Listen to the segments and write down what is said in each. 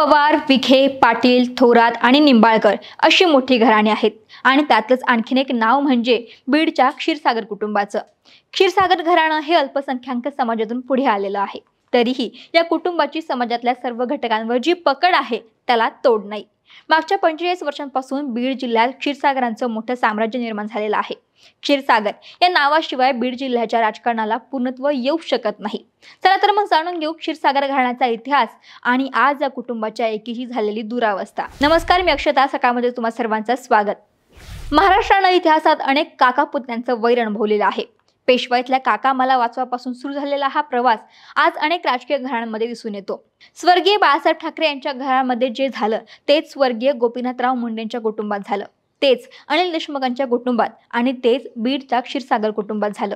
पवार विखे पाटील थोरात आणि निंबाळकर अशी मोठी घराणी आहेत आणि त्यातलंच आणखीन एक नाव म्हणजे बीडच्या क्षीरसागर कुटुंबाचं क्षीरसागर घराणं हे अल्पसंख्याक समाजातून पुढे आलेलं आहे तरीही या कुटुंबाची समाजातल्या सर्व घटकांवर जी पकड आहे त्याला तोड नाही मागच्या पंचेचाळीस वर्षांपासून बीड जिल्ह्यात क्षीरसागरांचं मोठं साम्राज्य निर्माण झालेलं आहे क्षीरसागर या नावाशिवाय बीड जिल्ह्याच्या राजकारणाला पूर्णत्व येऊ शकत नाही चला तर मग जाणून घेऊ क्षीरसागर घराण्याचा इतिहास आणि आज या कुटुंबाच्या एकीही झालेली दुरावस्था नमस्कार मी अक्षता सकाळमध्ये तुम्हा सर्वांचं स्वागत महाराष्ट्रानं इतिहासात अनेक काका पुतण्यांचं वैर अनुभवलेलं आहे पेशवाईतल्या काका मला वाचवापासून सुरू झालेला हा प्रवास आज अनेक राजकीय घरांमध्ये दिसून येतो स्वर्गीय बाळासाहेब ठाकरे यांच्या घरामध्ये जे झालं तेच स्वर्गीय गोपीनाथराव मुंडेंच्या कुटुंबात झालं तेच अनिल देशमुखांच्या कुटुंबात आणि तेच बीडच्या क्षीरसागर कुटुंबात झालं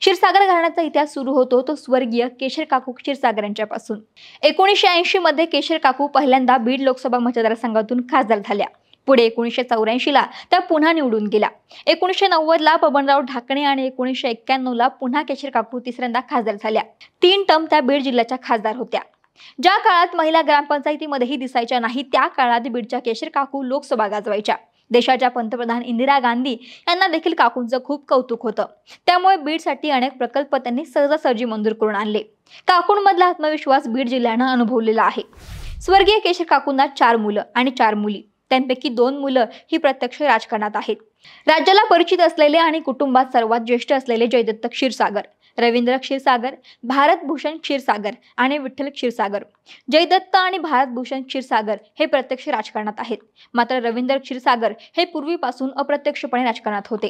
क्षीरसागर घराण्याचा इतिहास सुरू होतो तो स्वर्गीय केशर काकू क्षीरसागर पासून एकोणीसशे ऐंशी मध्ये केशर काकू पहिल्यांदा बीड लोकसभा मतदारसंघातून खासदार झाल्या पुढे एकोणीसशे चौऱ्याऐंशीला त्या पुन्हा निवडून गेल्या एकोणीसशे नव्वदला बबनराव ढाकणे आणि एकोणीसशे ला पुन्हा केशर काकू तिसऱ्यांदा खासदार झाल्या तीन टर्म त्या बीड जिल्ह्याच्या खासदार होत्या ज्या काळात महिला ग्रामपंचायतीमध्येही दिसायच्या नाही त्या काळात बीडच्या केशर काकू लोकसभा गाजवायच्या देशाच्या पंतप्रधान इंदिरा गांधी यांना देखील काकूंचं खूप कौतुक होतं त्यामुळे बीडसाठी अनेक प्रकल्प त्यांनी सहजासहजी मंजूर करून आणले मधला आत्मविश्वास बीड जिल्ह्यानं अनुभवलेला आहे स्वर्गीय केशर काकूंना चार मुलं आणि चार मुली त्यांपैकी दोन मुलं ही प्रत्यक्ष राजकारणात आहेत राज्याला परिचित असलेले आणि कुटुंबात सर्वात ज्येष्ठ असलेले जयदत्त क्षीरसागर रवींद्र क्षीरसागर भारतभूषण क्षीरसागर आणि विठ्ठल क्षीरसागर जयदत्त आणि भारतभूषण क्षीरसागर हे प्रत्यक्ष राजकारणात आहेत मात्र रवींद्र क्षीरसागर हे पूर्वीपासून अप्रत्यक्षपणे राजकारणात होते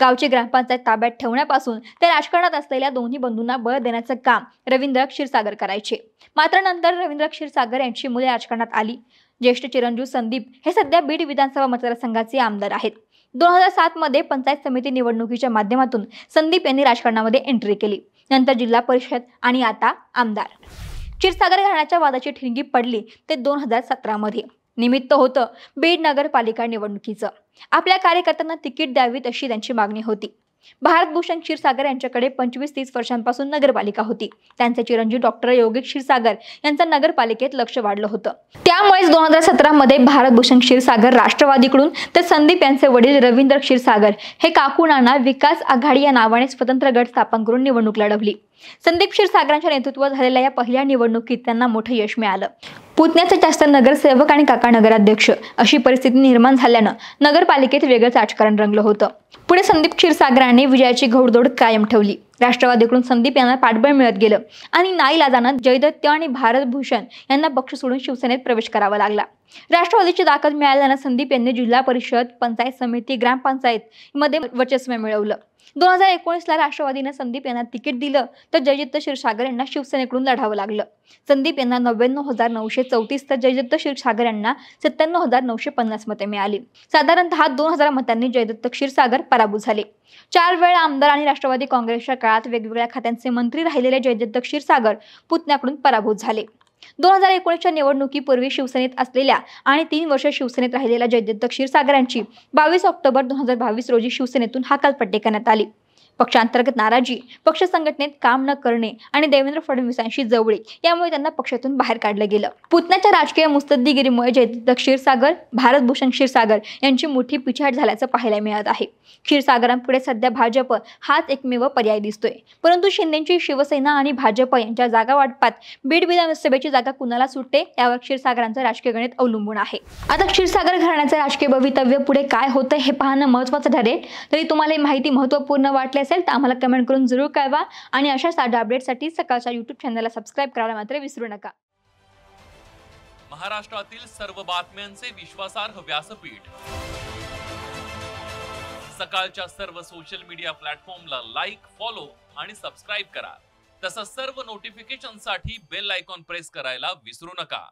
गावची ग्रामपंचायत ताब्यात ठेवण्यापासून ते राजकारणात असलेल्या दोन्ही बंधूंना बळ देण्याचं काम रवींद्र क्षीरसागर करायचे मात्र नंतर रवींद्र क्षीरसागर यांची मुले राजकारणात आली ज्येष्ठ चिरंजीव संदीप हे सध्या बीड विधानसभा मतदारसंघाचे आमदार आहेत दोन हजार सातमध्ये पंचायत समिती निवडणुकीच्या माध्यमातून संदीप यांनी राजकारणामध्ये एंट्री केली नंतर जिल्हा परिषद आणि आता आमदार क्षीरसागर घराण्याच्या वादाची ठिणगी पडली ते दोन हजार सतरामध्ये निमित्त होतं बीड नगरपालिका निवडणुकीचं आपल्या कार्यकर्त्यांना तिकीट द्यावीत अशी त्यांची मागणी होती भारतभूषण क्षीरसागर यांच्याकडे पंचवीस तीस वर्षांपासून नगरपालिका होती त्यांचे चिरंजीव डॉक्टर योगी क्षीरसागर यांचा नगरपालिकेत लक्ष वाढलं होतं त्यामुळेच दोन हजार सतरामध्ये भारतभूषण क्षीरसागर राष्ट्रवादीकडून तर संदीप यांचे वडील रवींद्र क्षीरसागर हे काकू नाना विकास आघाडी या नावाने स्वतंत्र गट स्थापन करून निवडणूक लढवली संदीप क्षीरसागरांच्या नेतृत्वात झालेल्या या पहिल्या निवडणुकीत त्यांना मोठं यश मिळालं पुतण्याचे जास्त नगरसेवक आणि काका नगराध्यक्ष अशी परिस्थिती निर्माण झाल्यानं नगरपालिकेत वेगळंच राजकारण रंगलं होतं पुढे संदीप क्षीरसागरांनी विजयाची घोडदौड कायम ठेवली राष्ट्रवादीकडून संदीप यांना पाठबळ मिळत गेलं आणि नाईलाजानं जयदत्त आणि भारत भूषण यांना पक्ष सोडून शिवसेनेत प्रवेश करावा लागला राष्ट्रवादीची ताकद मिळाल्यानं संदीप यांनी जिल्हा परिषद पंचायत समिती ग्रामपंचायत मध्ये वर्चस्व मिळवलं दोन हजार एकोणीसला राष्ट्रवादीनं संदीप यांना तिकीट दिलं तर जयदत्त क्षीरसागर यांना शिवसेनेकडून लढावं लागलं संदीप यांना नव्याण्णव हजार नऊशे चौतीस तर जयदत्त क्षीरसागर यांना सत्त्याण्णव हजार नऊशे पन्नास मते मिळाली साधारणतः दोन हजार मतांनी जयदत्त क्षीरसागर पराभूत झाले चार वेळा आमदार आणि राष्ट्रवादी काँग्रेसच्या काळात वेगवेगळ्या खात्यांचे मंत्री राहिलेले जयदत्त क्षीरसागर पुतण्याकडून पराभूत झाले दोन हजार एकोणीसच्या निवडणुकीपूर्वी शिवसेनेत असलेल्या आणि तीन वर्ष शिवसेनेत राहिलेल्या जयदत्त क्षीरसागर यांची बावीस ऑक्टोबर दोन हजार बावीस रोजी शिवसेनेतून हाकालपट्टी करण्यात आली पक्षांतर्गत नाराजी पक्ष संघटनेत काम न करणे आणि देवेंद्र फडणवीसांशी जवळी यामुळे त्यांना पक्षातून बाहेर काढलं गेलं पुतण्याच्या राजकीय मुस्तद्दीगिरीमुळे जयदत्त क्षीरसागर भारतभूषण क्षीरसागर यांची मोठी पिछाट झाल्याचं पाहायला मिळत आहे क्षीरसागरांपुढे सध्या भाजप हाच एकमेव पर्याय दिसतोय परंतु शिंदेची शिवसेना आणि भाजप यांच्या जागा वाटपात बीड विधानसभेची जागा कुणाला सुटते यावर क्षीरसागरांचं राजकीय गणित अवलंबून आहे आता क्षीरसागर घराण्याचं राजकीय भवितव्य पुढे काय होतं हे पाहणं महत्वाचं ठरेल तरी तुम्हाला ही माहिती महत्वपूर्ण वाटल्यास असेल तर आम्हाला कमेंट करून जरूर कळवा आणि अशा साध्या अपडेटसाठी सकाळच्या युट्यूब चॅनलला सबस्क्राईब करायला मात्र विसरू नका महाराष्ट्रातील सर्व बातम्यांचे विश्वासार्ह व्यासपीठ सकाळच्या सर्व सोशल मीडिया प्लॅटफॉर्मला लाईक फॉलो आणि सबस्क्राईब करा तसंच सर्व नोटिफिकेशनसाठी बेल आयकॉन प्रेस करायला विसरू नका